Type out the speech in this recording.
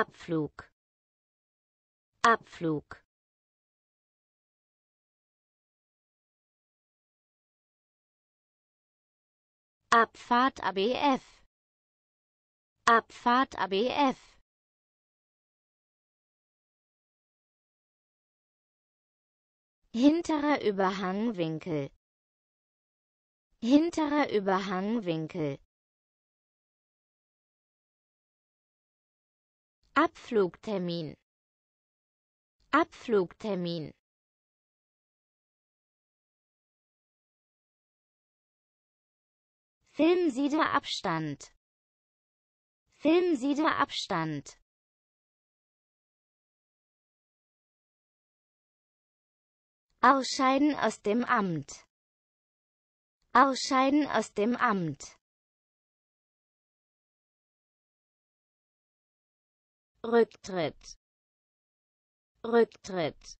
Abflug. Abflug. Abfahrt ABF. Abfahrt ABF. Hinterer Überhangwinkel. Hinterer Überhangwinkel. Abflugtermin Abflugtermin Filmen Sie der Abstand Ausscheiden aus dem Amt Ausscheiden aus dem Amt Rücktritt Rücktritt